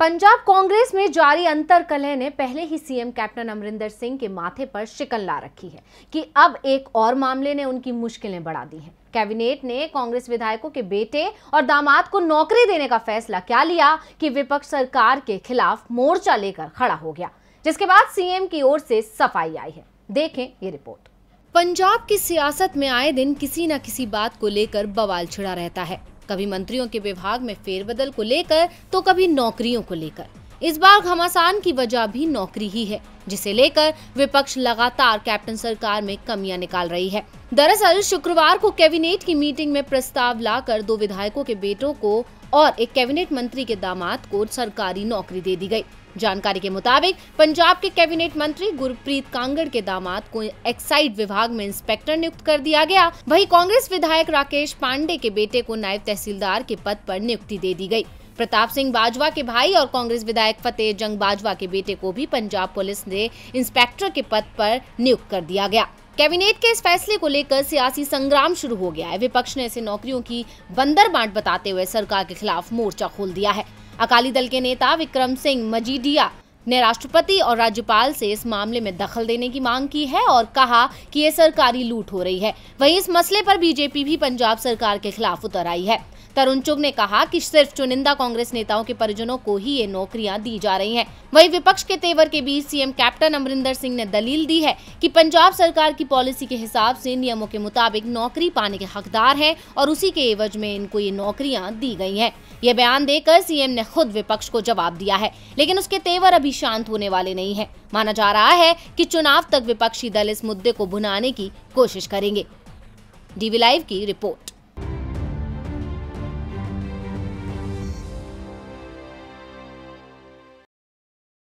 पंजाब कांग्रेस में जारी अंतर कलह ने पहले ही सीएम कैप्टन अमरिंदर सिंह के माथे पर शिकन ला रखी है कि अब एक और मामले ने उनकी मुश्किलें बढ़ा दी हैं कैबिनेट ने कांग्रेस विधायकों के बेटे और दामाद को नौकरी देने का फैसला क्या लिया कि विपक्ष सरकार के खिलाफ मोर्चा लेकर खड़ा हो गया जिसके बाद सीएम की ओर से सफाई आई है देखें ये रिपोर्ट पंजाब की सियासत में आए दिन किसी न किसी बात को लेकर बवाल छिड़ा रहता है कभी मंत्रियों के विभाग में फेरबदल को लेकर तो कभी नौकरियों को लेकर इस बार घमासान की वजह भी नौकरी ही है जिसे लेकर विपक्ष लगातार कैप्टन सरकार में कमियां निकाल रही है दरअसल शुक्रवार को कैबिनेट की मीटिंग में प्रस्ताव लाकर दो विधायकों के बेटों को और एक कैबिनेट मंत्री के दामाद को सरकारी नौकरी दे दी गयी जानकारी के मुताबिक पंजाब के कैबिनेट मंत्री गुरप्रीत कांगड़ के दामाद को एक्साइड विभाग में इंस्पेक्टर नियुक्त कर दिया गया वहीं कांग्रेस विधायक राकेश पांडे के बेटे को नायब तहसीलदार के पद पर नियुक्ति दे दी गई प्रताप सिंह बाजवा के भाई और कांग्रेस विधायक फतेह जंग बाजवा के बेटे को भी पंजाब पुलिस ने इंस्पेक्टर के पद पर नियुक्त कर दिया गया कैबिनेट के इस फैसले को लेकर सियासी संग्राम शुरू हो गया है विपक्ष ने इसे नौकरियों की बंदर बांट बताते हुए सरकार के खिलाफ मोर्चा खोल दिया है अकाली दल के नेता विक्रम सिंह मजीडिया ने राष्ट्रपति और राज्यपाल से इस मामले में दखल देने की मांग की है और कहा कि ये सरकारी लूट हो रही है वहीं इस मसले पर बीजेपी भी पंजाब सरकार के खिलाफ उतर आई है तरुण चुग ने कहा कि सिर्फ चुनिंदा कांग्रेस नेताओं के परिजनों को ही ये नौकरियां दी जा रही हैं। वहीं विपक्ष के तेवर के बीच सीएम कैप्टन अमरिंदर सिंह ने दलील दी है कि पंजाब सरकार की पॉलिसी के हिसाब से नियमों के मुताबिक नौकरी पाने के हकदार हैं और उसी के एवज में इनको ये नौकरियां दी गई है ये बयान देकर सीएम ने खुद विपक्ष को जवाब दिया है लेकिन उसके तेवर अभी भी शांत होने वाले नहीं है माना जा रहा है कि चुनाव तक विपक्षी दल इस मुद्दे को भुनाने की कोशिश करेंगे डीवी लाइव की रिपोर्ट